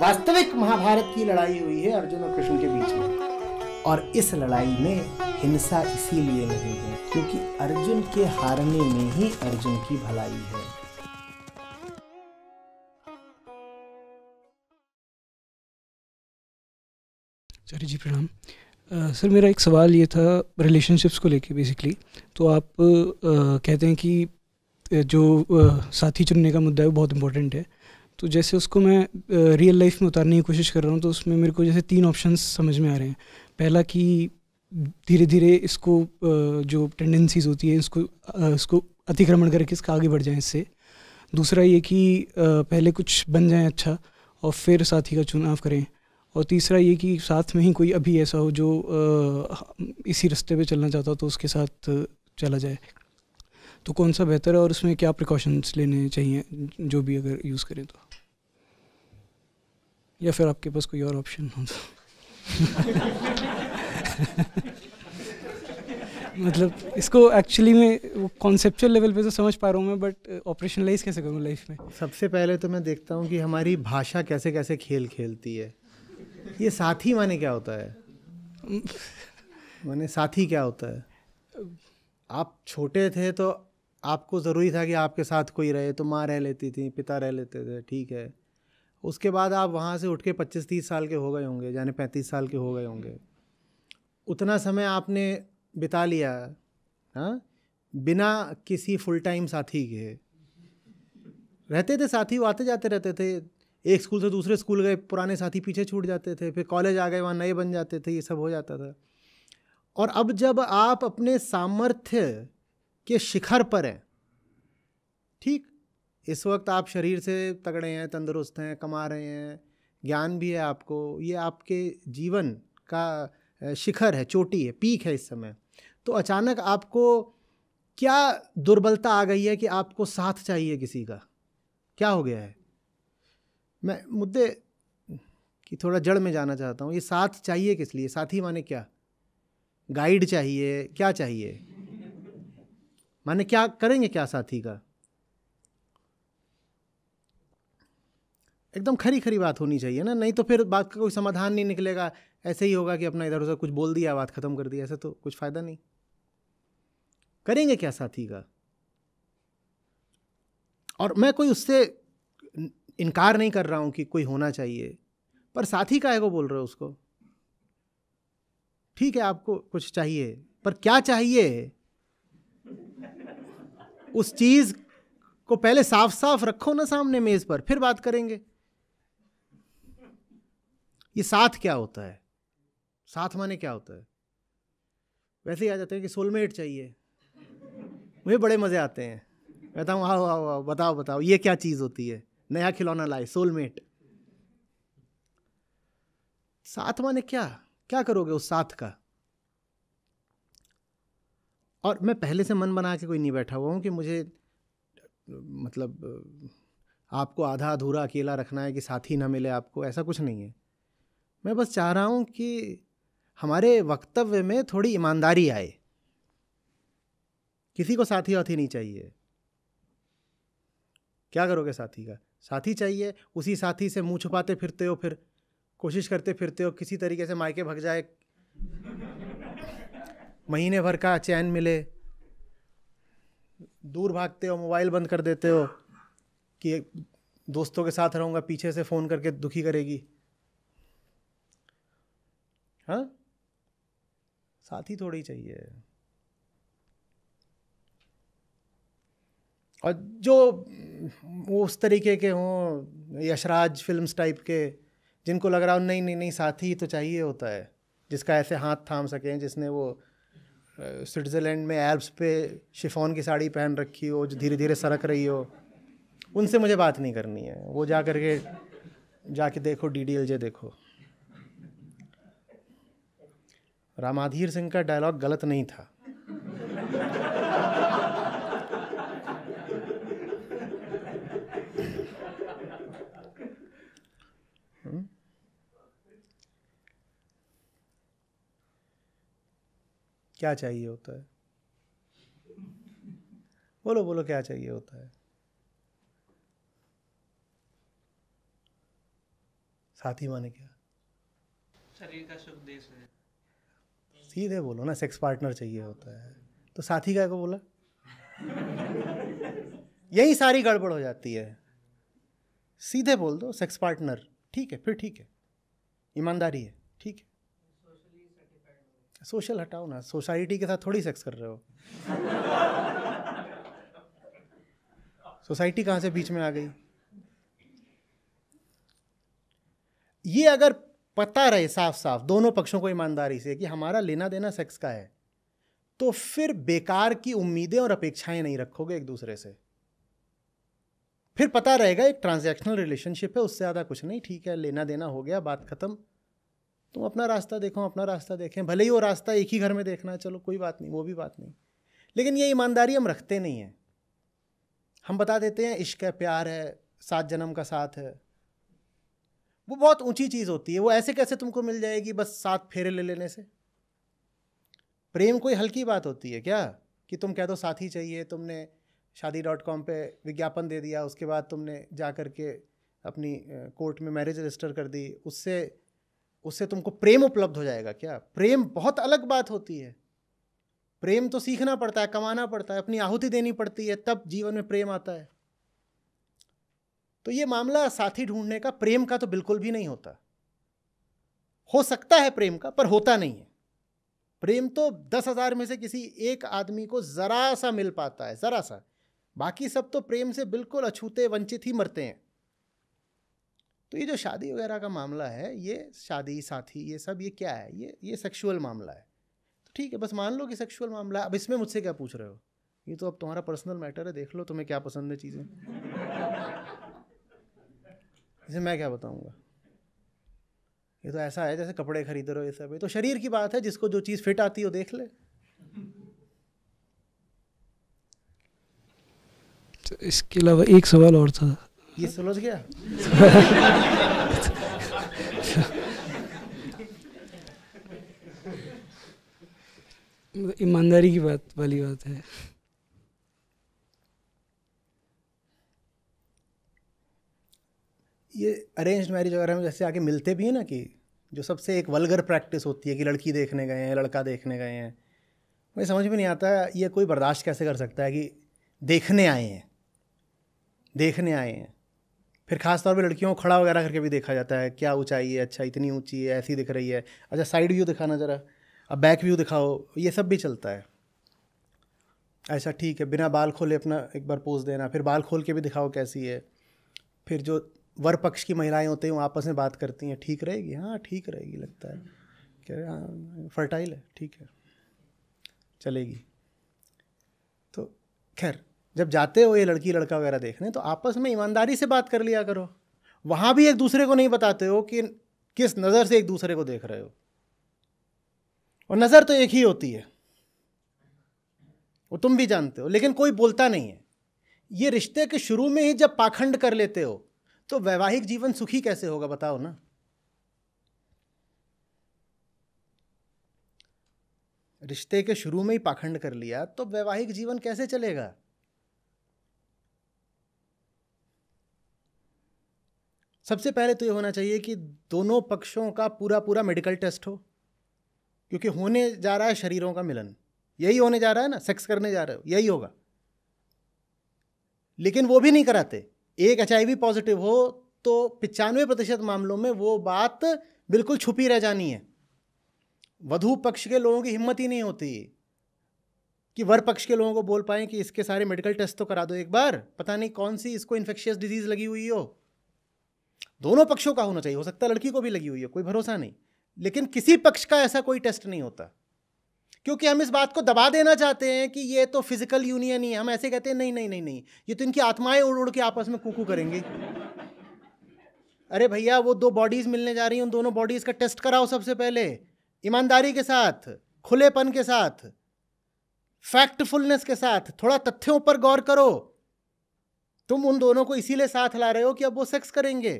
वास्तविक महाभारत की लड़ाई हुई है अर्जुन और कृष्ण के बीच में और इस लड़ाई में हिंसा इसीलिए नहीं है क्योंकि अर्जुन के हारने में ही अर्जुन की भलाई है सर जी प्रणाम सर मेरा एक सवाल ये था रिलेशनशिप्स को लेके बेसिकली तो आप uh, कहते हैं कि जो uh, साथी चुनने का मुद्दा है वो बहुत इंपॉर्टेंट है तो जैसे उसको मैं रियल uh, लाइफ में उतारने की कोशिश कर रहा हूँ तो उसमें मेरे को जैसे तीन ऑप्शन समझ में आ रहे हैं पहला कि धीरे धीरे इसको uh, जो टेंडेंसीज होती है इसको uh, इसको अतिक्रमण करके इसका आगे बढ़ जाए इससे दूसरा ये कि पहले कुछ बन जाए अच्छा और फिर साथी का चुनाव करें और तीसरा ये कि साथ में ही कोई अभी ऐसा हो जो इसी रास्ते पे चलना चाहता हो तो उसके साथ चला जाए तो कौन सा बेहतर है और उसमें क्या प्रिकॉशंस लेने चाहिए जो भी अगर यूज़ करें तो या फिर आपके पास कोई और ऑप्शन हो तो? मतलब इसको एक्चुअली में वो कॉन्सेप्चुअल लेवल पे तो समझ पा रहा हूँ मैं बट ऑपरेशनलाइज uh, कैसे करूँ लाइफ में सबसे पहले तो मैं देखता हूँ कि हमारी भाषा कैसे कैसे खेल खेलती है ये साथी माने क्या होता है माने साथी क्या होता है आप छोटे थे तो आपको ज़रूरी था कि आपके साथ कोई रहे तो माँ रह लेती थी पिता रह लेते थे ठीक है उसके बाद आप वहाँ से उठ के पच्चीस तीस साल के हो गए होंगे यानी पैंतीस साल के हो गए होंगे उतना समय आपने बिता लिया हाँ बिना किसी फुल टाइम साथी के रहते थे साथी वो आते जाते रहते थे एक स्कूल से दूसरे स्कूल गए पुराने साथी पीछे छूट जाते थे फिर कॉलेज आ गए वहाँ नए बन जाते थे ये सब हो जाता था और अब जब आप अपने सामर्थ्य के शिखर पर हैं ठीक इस वक्त आप शरीर से तगड़े हैं तंदुरुस्त हैं कमा रहे हैं ज्ञान भी है आपको ये आपके जीवन का शिखर है चोटी है पीक है इस समय तो अचानक आपको क्या दुर्बलता आ गई है कि आपको साथ चाहिए किसी का क्या हो गया है मैं मुद्दे कि थोड़ा जड़ में जाना चाहता हूँ ये साथ चाहिए किस लिए साथी माने क्या गाइड चाहिए क्या चाहिए माने क्या करेंगे क्या साथी का एकदम खरी खरी बात होनी चाहिए ना नहीं तो फिर बात का कोई समाधान नहीं निकलेगा ऐसे ही होगा कि अपना इधर उधर कुछ बोल दिया बात ख़त्म कर दी ऐसा तो कुछ फ़ायदा नहीं करेंगे क्या साथी का और मैं कोई उससे इनकार नहीं कर रहा हूं कि कोई होना चाहिए पर साथी का है को बोल रहे हो उसको ठीक है आपको कुछ चाहिए पर क्या चाहिए उस चीज़ को पहले साफ साफ रखो ना सामने मेज़ पर फिर बात करेंगे ये साथ क्या होता है साथ माने क्या होता है वैसे ही आ जाते हैं कि सोलमेट चाहिए मुझे बड़े मज़े आते हैं कहता हूँ आओ आओ आओ बताओ बताओ ये क्या चीज़ होती है नया खिलौना लाए सोलमेट साथ माने क्या क्या करोगे उस साथ का और मैं पहले से मन बना के कोई नहीं बैठा हुआ हूँ कि मुझे मतलब आपको आधा अधूरा अकेला रखना है कि साथी ना मिले आपको ऐसा कुछ नहीं है मैं बस चाह रहा हूँ कि हमारे वक्तव्य में थोड़ी ईमानदारी आए किसी को साथी वाथी नहीं चाहिए क्या करोगे साथी का साथी चाहिए उसी साथी से मुँह छुपाते फिरते हो फिर कोशिश करते फिरते हो किसी तरीके से मायके भग जाए महीने भर का चैन मिले दूर भागते हो मोबाइल बंद कर देते हो कि दोस्तों के साथ रहूँगा पीछे से फ़ोन करके दुखी करेगी हाँ साथी थोड़ी चाहिए और जो वो उस तरीके के हों यशराज फिल्म्स टाइप के जिनको लग रहा हो नहीं नहीं नहीं साथी तो चाहिए होता है जिसका ऐसे हाथ थाम सकें जिसने वो स्विट्ज़रलैंड में एल्प्स पे शिफॉन की साड़ी पहन रखी हो जो धीरे धीरे सरक रही हो उनसे मुझे बात नहीं करनी है वो जा करके जाके देखो डी डी एल जे देखो रामाधीर सिंह का डायलॉग गलत नहीं था हम्म। क्या चाहिए होता है बोलो बोलो क्या चाहिए होता है साथी माने क्या शरीर का सुख देश है सीधे बोलो ना सेक्स पार्टनर चाहिए होता है तो साथी क्या को बोला यही सारी गड़बड़ हो जाती है सीधे बोल दो सेक्स पार्टनर ठीक है फिर ठीक है ईमानदारी है ठीक है सोशल हटाओ ना सोसाइटी के साथ थोड़ी सेक्स कर रहे हो सोसाइटी कहाँ से बीच में आ गई ये अगर पता रहे साफ साफ दोनों पक्षों को ईमानदारी से कि हमारा लेना देना सेक्स का है तो फिर बेकार की उम्मीदें और अपेक्षाएं नहीं रखोगे एक दूसरे से फिर पता रहेगा एक ट्रांजैक्शनल रिलेशनशिप है उससे ज़्यादा कुछ नहीं ठीक है लेना देना हो गया बात ख़त्म तुम अपना रास्ता देखो अपना रास्ता देखें भले ही वो रास्ता एक ही घर में देखना है चलो कोई बात नहीं वो भी बात नहीं लेकिन ये ईमानदारी हम रखते नहीं हैं हम बता देते हैं इश्क है प्यार है सात जन्म का साथ है वो बहुत ऊंची चीज़ होती है वो ऐसे कैसे तुमको मिल जाएगी बस सात फेरे ले लेने से प्रेम कोई हल्की बात होती है क्या कि तुम कह दो साथी चाहिए तुमने शादी डॉट कॉम पर विज्ञापन दे दिया उसके बाद तुमने जा कर के अपनी कोर्ट में मैरिज रजिस्टर कर दी उससे उससे तुमको प्रेम उपलब्ध हो जाएगा क्या प्रेम बहुत अलग बात होती है प्रेम तो सीखना पड़ता है कमाना पड़ता है अपनी आहुति देनी पड़ती है तब जीवन में प्रेम आता है तो ये मामला साथी ढूंढने का प्रेम का तो बिल्कुल भी नहीं होता हो सकता है प्रेम का पर होता नहीं है प्रेम तो दस हजार में से किसी एक आदमी को ज़रा सा मिल पाता है ज़रा सा बाकी सब तो प्रेम से बिल्कुल अछूते वंचित ही मरते हैं तो ये जो शादी वगैरह का मामला है ये शादी साथी ये सब ये क्या है ये ये सेक्सुअल मामला है तो ठीक है बस मान लो कि सेक्सुअल मामला है अब इसमें मुझसे क्या पूछ रहे हो ये तो अब तुम्हारा पर्सनल मैटर है देख लो तुम्हें क्या पसंद है चीज़ें जैसे मैं क्या बताऊंगा ये तो ऐसा है जैसे कपड़े खरीद रहे हो ये सब तो शरीर की बात है जिसको जो चीज़ फिट आती है वो देख ले तो इसके अलावा एक सवाल और था ये सुलझ गया मतलब ईमानदारी की बात वाली बात है ये अरेंज मैरिज वगैरह में जैसे आके मिलते भी हैं ना कि जो सबसे एक वलगर प्रैक्टिस होती है कि लड़की देखने गए हैं लड़का देखने गए हैं मुझे समझ में नहीं आता ये कोई बर्दाश्त कैसे कर सकता है कि देखने आए हैं देखने आए हैं फिर खास तौर पे लड़कियों को खड़ा वगैरह करके भी देखा जाता है क्या ऊंचाई है अच्छा इतनी ऊंची है ऐसी दिख रही है अच्छा साइड व्यू दिखाना ज़रा अब बैक व्यू दिखाओ ये सब भी चलता है ऐसा ठीक है बिना बाल खोले अपना एक बार पोज देना फिर बाल खोल के भी दिखाओ कैसी है फिर जो वर पक्ष की महिलाएं होती हैं वो आपस में बात करती हैं ठीक रहेगी हाँ ठीक रहेगी लगता है कह रहे हाँ फर्टाइल है ठीक है चलेगी तो खैर जब जाते हो ये लड़की लड़का वगैरह देखने तो आपस में ईमानदारी से बात कर लिया करो वहाँ भी एक दूसरे को नहीं बताते हो कि किस नज़र से एक दूसरे को देख रहे हो और नज़र तो एक ही होती है वो तुम भी जानते हो लेकिन कोई बोलता नहीं है ये रिश्ते के शुरू में ही जब पाखंड कर लेते हो तो वैवाहिक जीवन सुखी कैसे होगा बताओ ना रिश्ते के शुरू में ही पाखंड कर लिया तो वैवाहिक जीवन कैसे चलेगा सबसे पहले तो ये होना चाहिए कि दोनों पक्षों का पूरा पूरा मेडिकल टेस्ट हो क्योंकि होने जा रहा है शरीरों का मिलन यही होने जा रहा है ना सेक्स करने जा रहे हो यही होगा लेकिन वो भी नहीं कराते एक एच पॉजिटिव हो तो पचानवे प्रतिशत मामलों में वो बात बिल्कुल छुपी रह जानी है वधु पक्ष के लोगों की हिम्मत ही नहीं होती कि वर पक्ष के लोगों को बोल पाए कि इसके सारे मेडिकल टेस्ट तो करा दो एक बार पता नहीं कौन सी इसको इन्फेक्शियस डिजीज़ लगी हुई हो दोनों पक्षों का होना चाहिए हो सकता है लड़की को भी लगी हुई है कोई भरोसा नहीं लेकिन किसी पक्ष का ऐसा कोई टेस्ट नहीं होता क्योंकि हम इस बात को दबा देना चाहते हैं कि ये तो फिजिकल यूनियन ही है हम ऐसे कहते हैं नहीं नहीं नहीं नहीं ये तो इनकी आत्माएं उड़ उड़ के आपस में कुकू करेंगे अरे भैया वो दो बॉडीज मिलने जा रही हैं उन दोनों बॉडीज का टेस्ट कराओ सबसे पहले ईमानदारी के साथ खुलेपन के साथ फैक्टफुलनेस के साथ थोड़ा तथ्यों पर गौर करो तुम उन दोनों को इसीलिए साथ ला रहे हो कि अब वो सेक्स करेंगे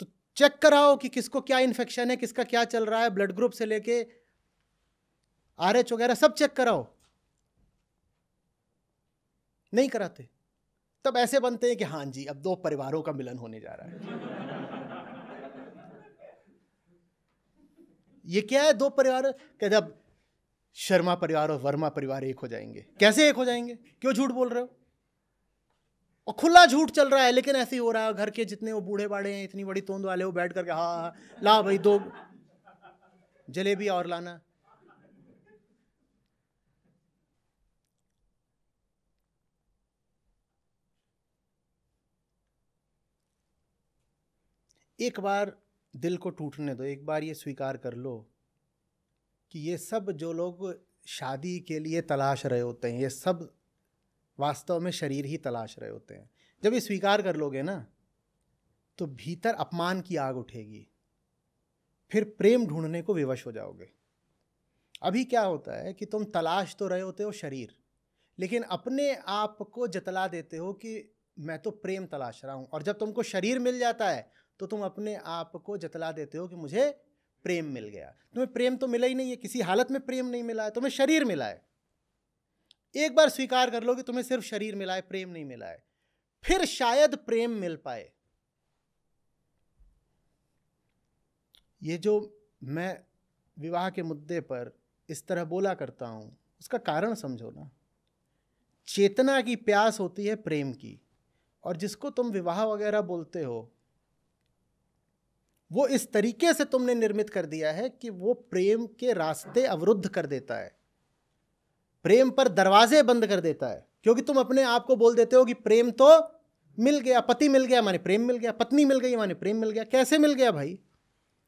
तो चेक कराओ कि किसको क्या इन्फेक्शन है किसका क्या चल रहा है ब्लड ग्रुप से लेके आर एच वगैरह सब चेक कराओ नहीं कराते तब ऐसे बनते हैं कि हाँ जी अब दो परिवारों का मिलन होने जा रहा है ये क्या है दो परिवार कहते अब शर्मा परिवार और वर्मा परिवार एक हो जाएंगे कैसे एक हो जाएंगे क्यों झूठ बोल रहे हो और खुला झूठ चल रहा है लेकिन ऐसे ही हो रहा है घर के जितने वो बूढ़े बाड़े हैं इतनी बड़ी तोंद वाले वो बैठ करके हाँ हाँ, हाँ ला भाई दो जलेबी और लाना एक बार दिल को टूटने दो एक बार ये स्वीकार कर लो कि ये सब जो लोग शादी के लिए तलाश रहे होते हैं ये सब वास्तव में शरीर ही तलाश रहे होते हैं जब ये स्वीकार कर लोगे ना तो भीतर अपमान की आग उठेगी फिर प्रेम ढूंढने को विवश हो जाओगे अभी क्या होता है कि तुम तलाश तो रहे होते हो शरीर लेकिन अपने आप को जतला देते हो कि मैं तो प्रेम तलाश रहा हूँ और जब तुमको शरीर मिल जाता है तो तुम अपने आप को जतला देते हो कि मुझे प्रेम मिल गया तुम्हें प्रेम तो मिला ही नहीं है किसी हालत में प्रेम नहीं मिला है तुम्हें शरीर मिला है एक बार स्वीकार कर लो कि तुम्हें सिर्फ शरीर मिला है प्रेम नहीं मिला है फिर शायद प्रेम मिल पाए ये जो मैं विवाह के मुद्दे पर इस तरह बोला करता हूं उसका कारण समझो ना चेतना की प्यास होती है प्रेम की और जिसको तुम विवाह वगैरह बोलते हो वो इस तरीके से तुमने निर्मित कर दिया है कि वो प्रेम के रास्ते अवरुद्ध कर देता है प्रेम पर दरवाजे बंद कर देता है क्योंकि तुम अपने आप को बोल देते हो कि प्रेम तो मिल गया पति मिल गया माने प्रेम मिल गया पत्नी मिल गई माने प्रेम मिल गया कैसे मिल गया भाई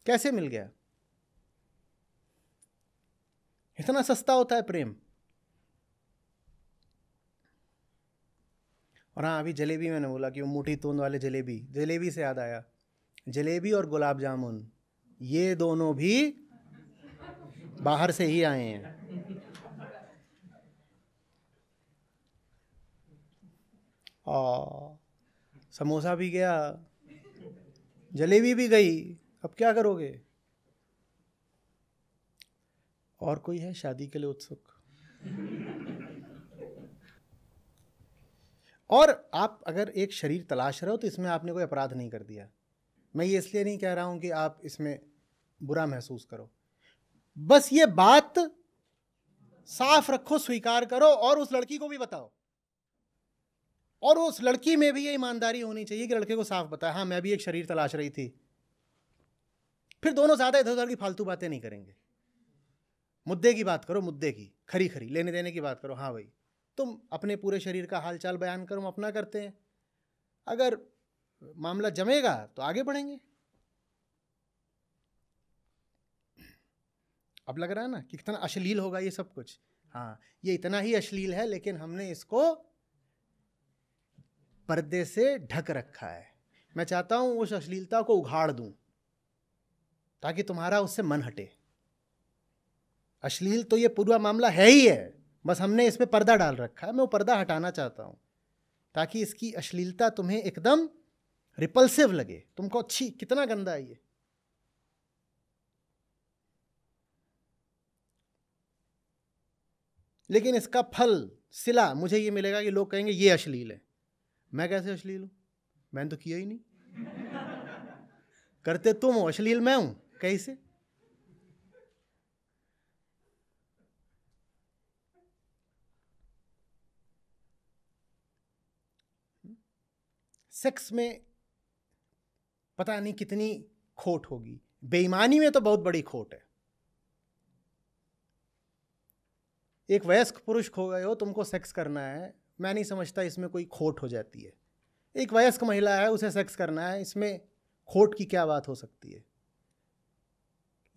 कैसे मिल गया इतना सस्ता होता है प्रेम और हाँ अभी जलेबी मैंने बोला कि वो मोटी तोंद वाले जलेबी जलेबी से याद आया जलेबी और गुलाब जामुन ये दोनों भी बाहर से ही आए हैं और समोसा भी गया जलेबी भी गई अब क्या करोगे और कोई है शादी के लिए उत्सुक और आप अगर एक शरीर तलाश रहे हो तो इसमें आपने कोई अपराध नहीं कर दिया मैं ये इसलिए नहीं कह रहा हूँ कि आप इसमें बुरा महसूस करो बस ये बात साफ रखो स्वीकार करो और उस लड़की को भी बताओ और उस लड़की में भी ये ईमानदारी होनी चाहिए कि लड़के को साफ बताया हाँ मैं भी एक शरीर तलाश रही थी फिर दोनों ज़्यादा इधर उधर की फालतू बातें नहीं करेंगे मुद्दे की बात करो मुद्दे की खरी खरी लेने देने की बात करो हाँ भाई तुम अपने पूरे शरीर का हालचाल बयान करो हम अपना करते हैं अगर मामला जमेगा तो आगे बढ़ेंगे अब लग रहा है ना कि कितना अश्लील होगा ये सब कुछ हाँ ये इतना ही अश्लील है लेकिन हमने इसको पर्दे से ढक रखा है मैं चाहता हूं उस अश्लीलता को उघाड़ दूं ताकि तुम्हारा उससे मन हटे अश्लील तो ये पूरा मामला है ही है बस हमने इस पर पर्दा डाल रखा है मैं वो पर्दा हटाना चाहता हूं ताकि इसकी अश्लीलता तुम्हें एकदम रिपल्सिव लगे तुमको अच्छी कितना गंदा है ये लेकिन इसका फल सिला मुझे ये मिलेगा कि लोग कहेंगे ये अश्लील है मैं कैसे अश्लील हूं मैंने तो किया ही नहीं करते तुम हो अश्लील मैं हूं कैसे सेक्स में पता नहीं कितनी खोट होगी बेईमानी में तो बहुत बड़ी खोट है एक वयस्क पुरुष खो गए हो तुमको सेक्स करना है मैं नहीं समझता इसमें कोई खोट हो जाती है एक वयस्क महिला है उसे सेक्स करना है इसमें खोट की क्या बात हो सकती है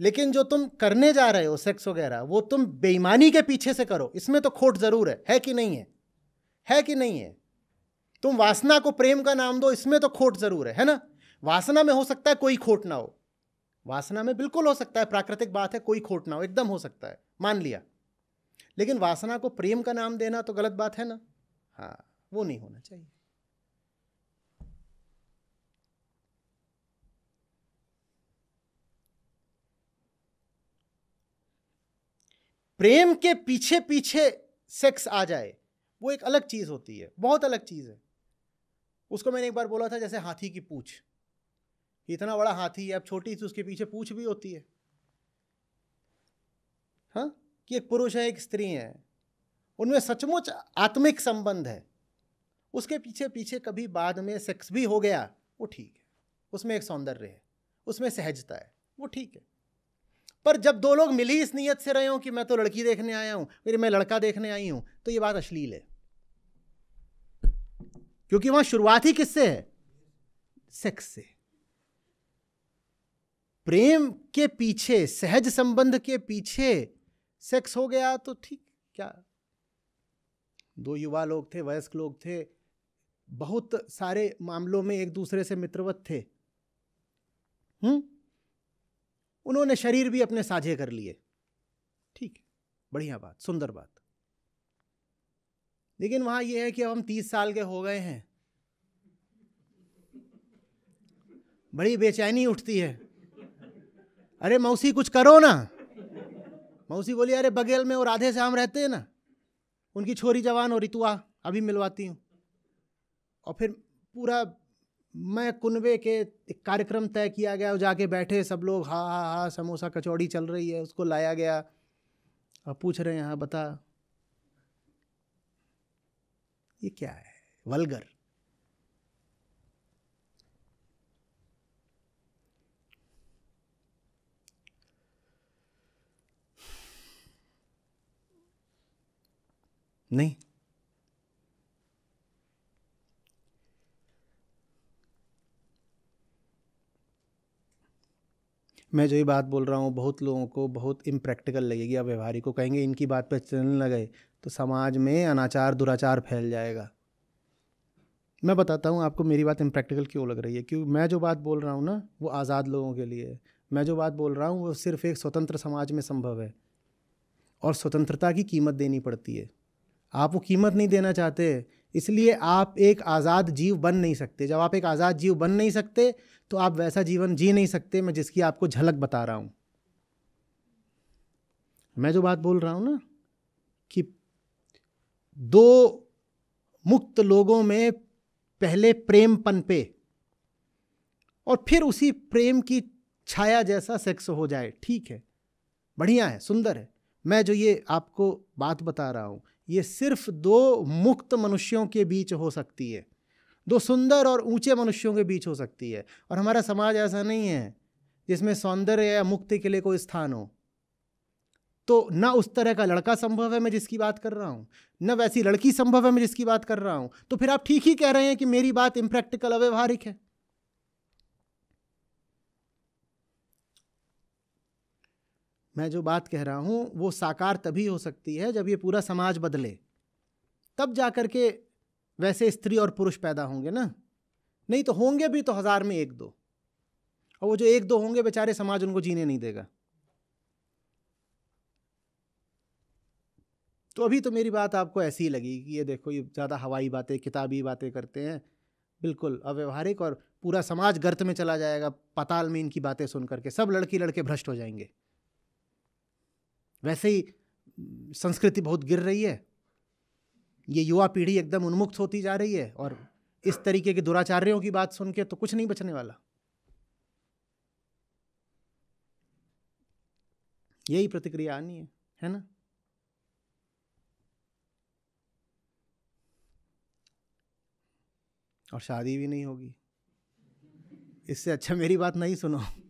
लेकिन जो तुम करने जा रहे हो सेक्स वगैरह वो तुम बेईमानी के पीछे से करो इसमें तो खोट ज़रूर है है कि नहीं है है कि नहीं है तुम वासना को प्रेम का नाम दो इसमें तो खोट ज़रूर है है ना वासना में हो सकता है कोई खोट ना हो वासना में बिल्कुल हो सकता है प्राकृतिक बात है कोई खोट ना हो एकदम हो सकता है मान लिया लेकिन वासना को प्रेम का नाम देना तो गलत बात है ना हाँ वो नहीं होना चाहिए प्रेम के पीछे पीछे सेक्स आ जाए वो एक अलग चीज़ होती है बहुत अलग चीज़ है उसको मैंने एक बार बोला था जैसे हाथी की पूछ इतना बड़ा हाथी है अब छोटी सी उसके पीछे पूछ भी होती है हाँ कि एक पुरुष है एक स्त्री है उनमें सचमुच आत्मिक संबंध है उसके पीछे पीछे कभी बाद में सेक्स भी हो गया वो ठीक है उसमें एक सौंदर्य है उसमें सहजता है वो ठीक है पर जब दो लोग मिली इस नीयत से रहे हों कि मैं तो लड़की देखने आया हूं मेरी मैं लड़का देखने आई हूं तो ये बात अश्लील है क्योंकि वहां शुरुआत ही किससे है सेक्स से प्रेम के पीछे सहज संबंध के पीछे सेक्स हो गया तो ठीक क्या दो युवा लोग थे वयस्क लोग थे बहुत सारे मामलों में एक दूसरे से मित्रवत थे हुँ? हम्म? उन्होंने शरीर भी अपने साझे कर लिए ठीक बढ़िया बात सुंदर बात लेकिन वहां यह है कि अब हम तीस साल के हो गए हैं बड़ी बेचैनी उठती है अरे मौसी कुछ करो ना मौसी बोली अरे बगेल में वो राधे श्याम रहते हैं ना उनकी छोरी जवान और रितुआ अभी मिलवाती हूँ और फिर पूरा मैं कुनबे के एक कार्यक्रम तय किया गया और जाके बैठे सब लोग हा हा हा समोसा कचौड़ी चल रही है उसको लाया गया और पूछ रहे हैं हाँ बता ये क्या है वलगर नहीं मैं जो ये बात बोल रहा हूँ बहुत लोगों को बहुत इम्प्रैक्टिकल लगेगी या व्यवहारिक को कहेंगे इनकी बात पर चलने लगे तो समाज में अनाचार दुराचार फैल जाएगा मैं बताता हूँ आपको मेरी बात इम्प्रैक्टिकल क्यों लग रही है क्योंकि मैं जो बात बोल रहा हूँ ना वो आज़ाद लोगों के लिए है मैं जो बात बोल रहा हूँ वो सिर्फ़ एक स्वतंत्र समाज में संभव है और स्वतंत्रता की कीमत देनी पड़ती है आप वो कीमत नहीं देना चाहते इसलिए आप एक आज़ाद जीव बन नहीं सकते जब आप एक आज़ाद जीव बन नहीं सकते तो आप वैसा जीवन जी नहीं सकते मैं जिसकी आपको झलक बता रहा हूँ मैं जो बात बोल रहा हूँ ना कि दो मुक्त लोगों में पहले प्रेम पनपे और फिर उसी प्रेम की छाया जैसा सेक्स हो जाए ठीक है बढ़िया है सुंदर है मैं जो ये आपको बात बता रहा हूँ ये सिर्फ दो मुक्त मनुष्यों के बीच हो सकती है दो सुंदर और ऊंचे मनुष्यों के बीच हो सकती है और हमारा समाज ऐसा नहीं है जिसमें सौंदर्य या मुक्ति के लिए कोई स्थान हो तो ना उस तरह का लड़का संभव है मैं जिसकी बात कर रहा हूँ ना वैसी लड़की संभव है मैं जिसकी बात कर रहा हूँ तो फिर आप ठीक ही कह रहे हैं कि मेरी बात इम्प्रैक्टिकल अव्यवहारिक है मैं जो बात कह रहा हूँ वो साकार तभी हो सकती है जब ये पूरा समाज बदले तब जा कर के वैसे स्त्री और पुरुष पैदा होंगे ना नहीं तो होंगे भी तो हज़ार में एक दो और वो जो एक दो होंगे बेचारे समाज उनको जीने नहीं देगा तो अभी तो मेरी बात आपको ऐसी ही लगी कि ये देखो ये ज़्यादा हवाई बातें किताबी बातें करते हैं बिल्कुल अव्यवहारिक और पूरा समाज गर्त में चला जाएगा पताल में इनकी बातें सुन करके सब लड़की लड़के भ्रष्ट हो जाएंगे वैसे ही संस्कृति बहुत गिर रही है ये युवा पीढ़ी एकदम उन्मुक्त होती जा रही है और इस तरीके के दुराचार्यों की बात सुन के तो कुछ नहीं बचने वाला यही प्रतिक्रिया आनी है है ना और शादी भी नहीं होगी इससे अच्छा मेरी बात नहीं सुनो